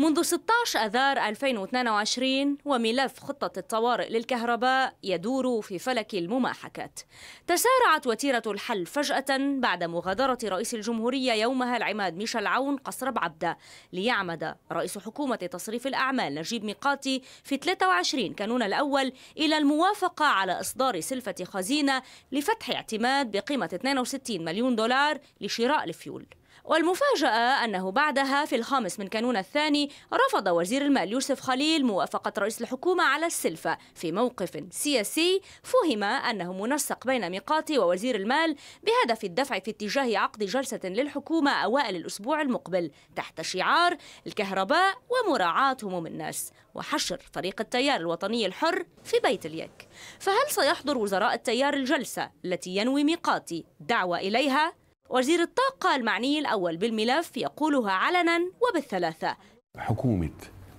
منذ 16 أذار 2022 وملف خطة الطوارئ للكهرباء يدور في فلك المماحكات تسارعت وتيرة الحل فجأة بعد مغادرة رئيس الجمهورية يومها العماد ميشيل عون قصر بعبدة ليعمد رئيس حكومة تصريف الأعمال نجيب ميقاتي في 23 كانون الأول إلى الموافقة على إصدار سلفة خزينة لفتح اعتماد بقيمة 62 مليون دولار لشراء الفيول والمفاجأة أنه بعدها في الخامس من كانون الثاني رفض وزير المال يوسف خليل موافقة رئيس الحكومة على السلفة في موقف سياسي فهم أنه منسق بين ميقاتي ووزير المال بهدف الدفع في اتجاه عقد جلسة للحكومة أوائل الأسبوع المقبل تحت شعار الكهرباء ومراعاة هموم الناس وحشر فريق التيار الوطني الحر في بيت اليك فهل سيحضر وزراء التيار الجلسة التي ينوي ميقاتي دعوة إليها وزير الطاقة المعني الأول بالملف يقولها علنا وبالثلاثة حكومة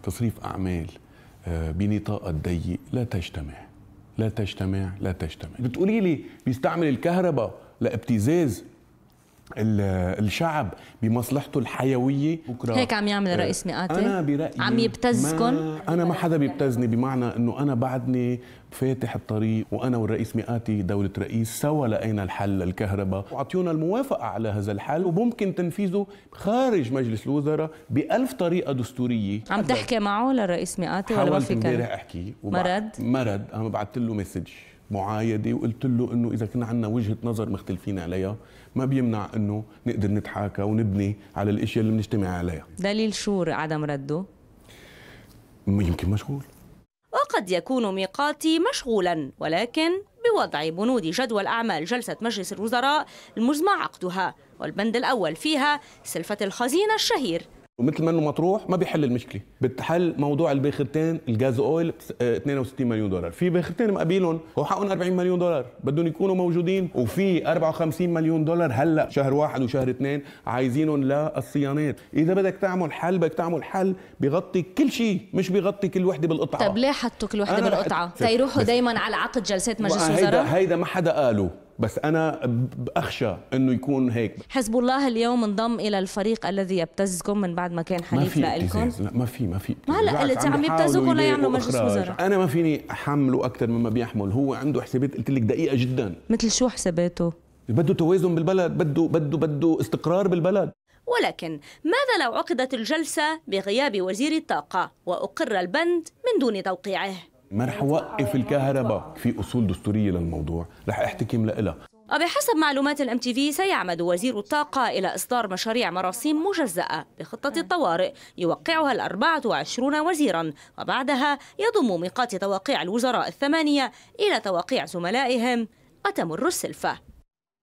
تصريف أعمال آه، بنطاق ضيق لا تجتمع لا تجتمع لا تجتمع بتقولي لي بيستعمل الكهرباء لابتزاز الشعب بمصلحته الحيويه بكره هيك عم يعمل الرئيس آه، مئاتي انا برايي عم يبتزكم انا ما حدا بيبتزني بمعنى انه انا بعدني فاتح الطريق وانا والرئيس مئاتي دوله رئيس سوا لقينا الحل للكهرباء واعطيونا الموافقه على هذا الحل وممكن تنفيذه خارج مجلس الوزراء بألف طريقه دستوريه عم تحكي معه للرئيس مئاتي ولا ما فيك امبارح احكي مرد؟ مرد انا بعثت له مسج معايده وقلت له انه اذا كنا عندنا وجهه نظر مختلفين عليها ما بيمنع انه نقدر نتحاكى ونبني على الاشياء اللي بنجتمع عليها دليل شو عدم رده يمكن مشغول وقد يكون ميقاتي مشغولا ولكن بوضع بنود جدول أعمال جلسة مجلس الوزراء المزمع عقدها والبند الأول فيها سلفة الخزينة الشهير ومثل ما انه مطروح ما بيحل المشكله بتحل موضوع الباخرتين الجاز اويل 62 آه، مليون دولار في باخرتين مقابلهم هو حقهم 40 مليون دولار بدهم يكونوا موجودين وفي 54 مليون دولار هلا شهر واحد وشهر اثنين عايزينهم للصيانات اذا بدك تعمل حل بدك تعمل حل بغطي كل شيء مش بغطي كل وحده بالقطعه طب ليه حطوا كل وحده بالقطعه تيروحوا دايما على عقد جلسات مجلس الوزراء هيدا هيدا ما حدا قاله بس انا اخشى انه يكون هيك حزب الله اليوم انضم الى الفريق الذي يبتزكم من بعد ما كان حليف لكم لا ما في ما في هلا اللي عم يبتزكم ولا يعملوا مجلس وزراء انا ما فيني احمله اكثر مما بيحمل هو عنده حسابات قلت لك دقيقه جدا مثل شو حساباته بده توازن بالبلد بده بده بده استقرار بالبلد ولكن ماذا لو عقدت الجلسة بغياب وزير الطاقة وأقر البند من دون توقيعه؟ ما رح وقف الكهرباء في أصول دستورية للموضوع رح احتكم لها وبحسب معلومات الام تي في سيعمد وزير الطاقة إلى إصدار مشاريع مراسيم مجزأة بخطة الطوارئ يوقعها ال24 وزيرا وبعدها يضم ميقات تواقيع الوزراء الثمانية إلى تواقيع زملائهم وتمر السلفة